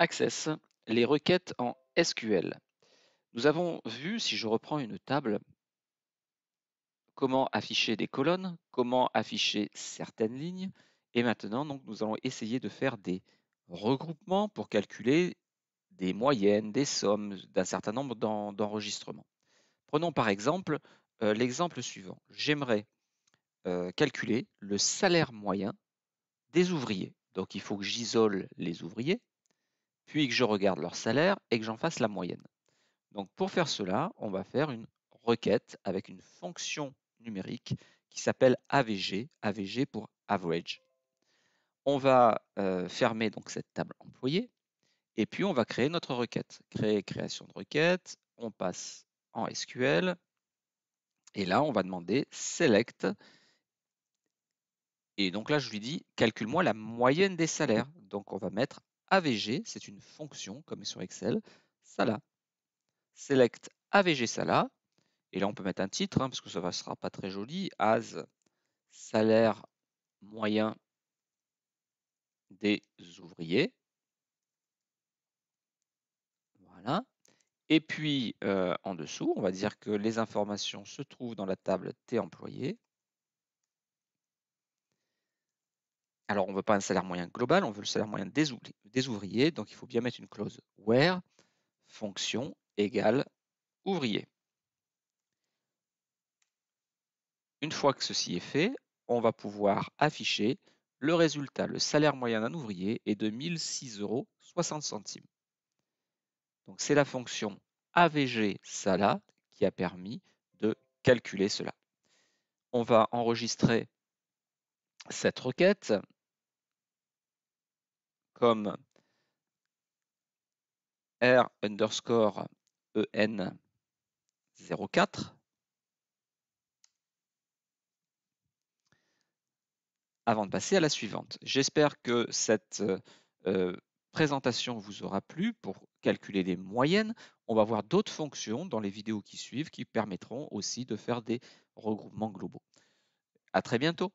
Access, les requêtes en SQL. Nous avons vu, si je reprends une table, comment afficher des colonnes, comment afficher certaines lignes. Et maintenant, donc, nous allons essayer de faire des regroupements pour calculer des moyennes, des sommes d'un certain nombre d'enregistrements. Prenons par exemple euh, l'exemple suivant. J'aimerais euh, calculer le salaire moyen des ouvriers. Donc il faut que j'isole les ouvriers puis que je regarde leur salaire et que j'en fasse la moyenne. Donc pour faire cela, on va faire une requête avec une fonction numérique qui s'appelle AVG, AVG pour average. On va euh, fermer donc cette table employée et puis on va créer notre requête. Créer création de requête, on passe en SQL et là on va demander select et donc là je lui dis calcule-moi la moyenne des salaires. Donc on va mettre AVG, c'est une fonction comme sur Excel, Sala. Select AVG Sala, et là on peut mettre un titre, hein, parce que ça ne sera pas très joli, as salaire moyen des ouvriers. Voilà. Et puis euh, en dessous, on va dire que les informations se trouvent dans la table T employés. Alors, on ne veut pas un salaire moyen global, on veut le salaire moyen des, ouvriers. donc, il faut bien mettre une clause where fonction égale ouvrier. Une fois que ceci est fait, on va pouvoir afficher le résultat, le salaire moyen d'un ouvrier est de 1006,60 euros. Donc c'est la fonction AVG SALA qui a permis de calculer cela. On va enregistrer cette requête comme R underscore EN 04 avant de passer à la suivante. J'espère que cette euh, présentation vous aura plu pour calculer les moyennes. On va voir d'autres fonctions dans les vidéos qui suivent qui permettront aussi de faire des regroupements globaux. À très bientôt